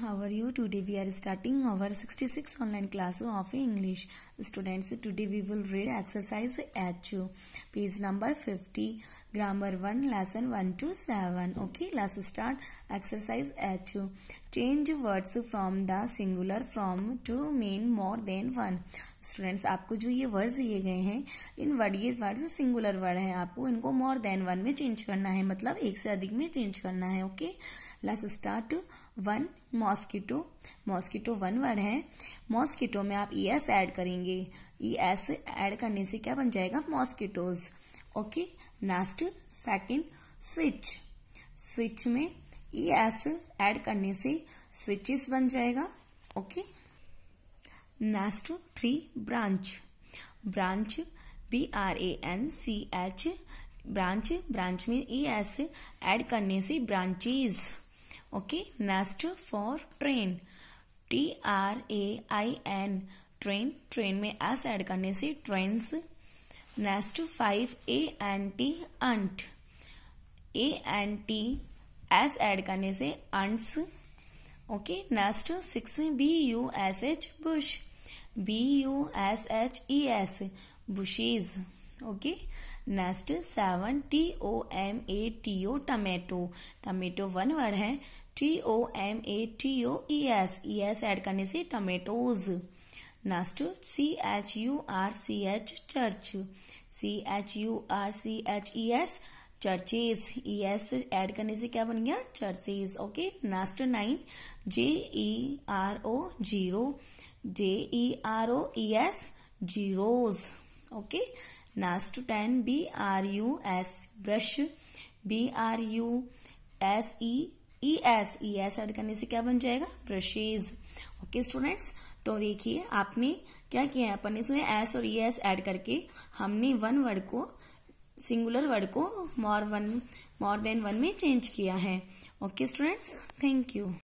How are you? Today we are starting our 66 online class of English. Students, today we will read exercise H, page number 50, grammar one, lesson one to seven. Okay, let's start exercise H. Change words from the singular from to mean more than one. Students आपको जो ये words दिए गए हैं इन word ये words singular word है आपको इनको मोर देन वन में चेंज करना है मतलब एक से अधिक में चेंज करना है okay let's start one mosquito mosquito one word है मॉस्किटो में आप ई एस एड करेंगे ई एस एड करने से क्या बन जाएगा mosquitoes okay next second switch switch में ई एस एड करने से स्विचेस बन जाएगा okay next three branch branch B R A N C H branch branch में ई एस एड करने से branches okay master for train T R A I N train train में S add करने से trains next five A N T ant A N T S add करने से अंट्स okay next six B U S H bush B U S H E S bushes okay next seven T O M A T O tomato tomato one word है T O M A T O E S E S add करने से tomatoes next C H U R C H church C H U R C H E S churches E S add करने से क्या बन गया churches okay next nine J E R O zero J E R O E S zeroes okay nas to 10 b r u s brush b r u s E S E S add करने से क्या बन जाएगा brushes okay students तो देखिए आपने क्या किया है अपन इसमें एस और ई एस एड करके हमने वन वर्ड को सिंगुलर वर्ड को more one more than one में चेंज किया है ओके स्टूडेंट्स थैंक यू